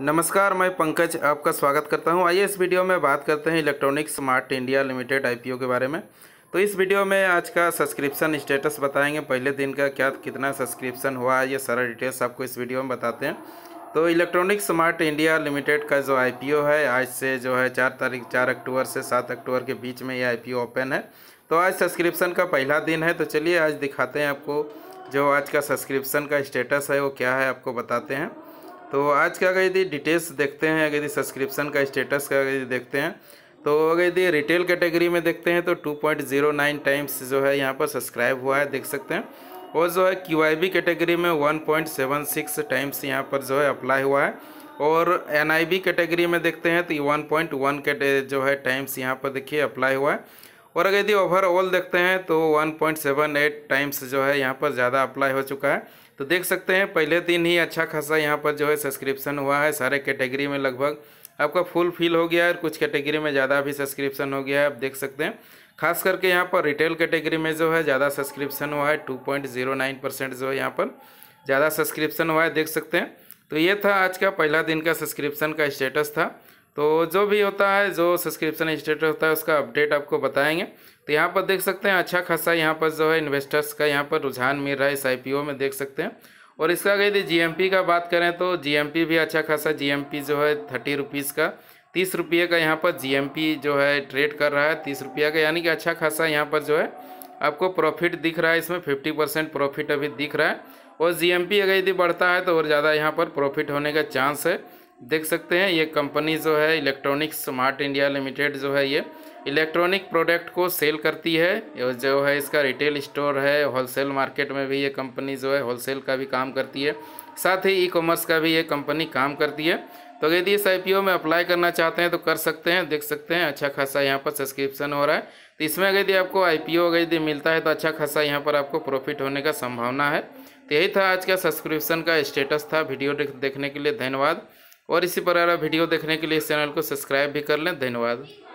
नमस्कार मैं पंकज आपका स्वागत करता हूं आइए इस वीडियो में बात करते हैं electronic smart India limited IPO के बारे में तो इस वीडियो में आज का सब्सक्रिप्शन स्टेटस बताएंगे पहले दिन का क्या कितना सब्सक्रिप्शन हुआ है ये सारा डिटेल्स आपको इस वीडियो में बताते हैं तो इलेक्ट्रॉनिक स्मार्ट इंडिया लिमिटेड का जो आई है आज से जो है चार तारीख चार अक्टूबर से सात अक्टूबर के बीच में ये आई ओपन है तो आज सब्सक्रिप्शन का पहला दिन है तो चलिए आज दिखाते हैं आपको जो आज का सब्सक्रिप्शन का स्टेटस है वो क्या है आपको बताते हैं तो आज क्या गई थी डिटेल्स देखते हैं अगर यदि सब्सक्रिप्शन का स्टेटस का यदि देखते हैं तो अगर यदि रिटेल कैटेगरी में देखते हैं तो 2.09 टाइम्स जो है यहाँ पर सब्सक्राइब हुआ है देख सकते हैं और जो है क्यू कैटेगरी में 1.76 टाइम्स यहाँ पर जो है अप्लाई हुआ है और एन कैटेगरी में देखते हैं तो 1.1 के जो है टाइम्स यहाँ पर देखिए अप्लाई हुआ है और अगर यदि ओवरऑल देखते हैं तो 1.78 टाइम्स जो है यहाँ पर ज़्यादा अप्लाई हो चुका है तो देख सकते हैं पहले दिन ही अच्छा खासा यहाँ पर जो है सब्सक्रिप्शन हुआ है सारे कैटेगरी में लगभग आपका फुल फिल हो गया है और कुछ कैटेगरी में ज़्यादा भी सब्सक्रिप्शन हो गया है आप देख सकते हैं खास करके यहाँ पर रिटेल कैटेगरी में जो है ज़्यादा सब्सक्रिप्शन हुआ है two point zero nine percent जो है यहाँ पर ज़्यादा सब्सक्रिप्शन हुआ है देख सकते हैं तो ये था आज का पहला दिन का सब्सक्रिप्शन का स्टेटस था तो जो भी होता है जो सब्सक्रिप्शन स्टेटस होता है उसका अपडेट आपको बताएंगे तो यहाँ पर देख सकते हैं अच्छा खासा यहाँ पर जो है इन्वेस्टर्स का यहाँ पर रुझान मिल रहा है इस आई में देख सकते हैं और इसका अगर यदि जी का बात करें तो जी भी अच्छा खासा जी जो है थर्टी रुपीज़ का तीस रुपये का यहाँ पर जी जो है ट्रेड कर रहा है तीस रुपये का यानी कि अच्छा खासा यहाँ पर जो है आपको प्रॉफिट दिख रहा है इसमें फिफ्टी परसेंट प्रॉफिट अभी दिख रहा है और जी अगर यदि बढ़ता है तो और ज़्यादा यहाँ पर प्रॉफिट होने का चांस है देख सकते हैं ये कंपनी जो है इलेक्ट्रॉनिक स्मार्ट इंडिया लिमिटेड जो है ये इलेक्ट्रॉनिक प्रोडक्ट को सेल करती है जो है इसका रिटेल स्टोर है होलसेल मार्केट में भी ये कंपनी जो है होलसेल का भी काम करती है साथ ही ई कॉमर्स का भी ये कंपनी काम करती है तो यदि इस आई में अप्लाई करना चाहते हैं तो कर सकते हैं देख सकते हैं अच्छा खासा यहाँ पर सब्सक्रिप्शन हो रहा है तो इसमें अगर यदि आपको आई पी अगर यदि मिलता है तो अच्छा खासा यहाँ पर आपको प्रॉफिट होने का संभावना है तो यही था आज का सब्सक्रिप्शन का स्टेटस था वीडियो देखने के लिए धन्यवाद और इसी प्रकार वीडियो देखने के लिए इस चैनल को सब्सक्राइब भी कर लें धन्यवाद